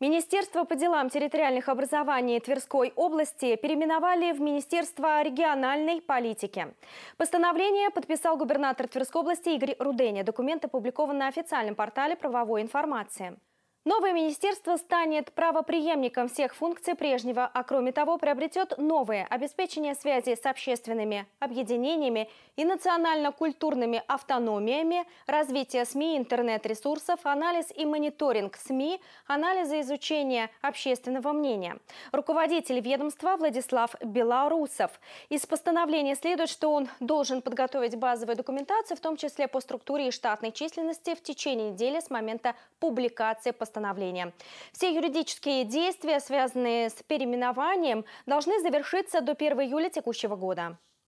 Министерство по делам территориальных образований Тверской области переименовали в Министерство региональной политики. Постановление подписал губернатор Тверской области Игорь Руденя. Документ опубликован на официальном портале правовой информации. Новое министерство станет правоприемником всех функций прежнего, а кроме того приобретет новые обеспечение связи с общественными объединениями и национально-культурными автономиями, развитие СМИ, интернет-ресурсов, анализ и мониторинг СМИ, анализ и изучение общественного мнения. Руководитель ведомства Владислав Белорусов. Из постановления следует, что он должен подготовить базовую документацию, в том числе по структуре и штатной численности, в течение недели с момента публикации постановления постановления. Все юридические действия, связанные с переименованием, должны завершиться до 1 июля текущего года.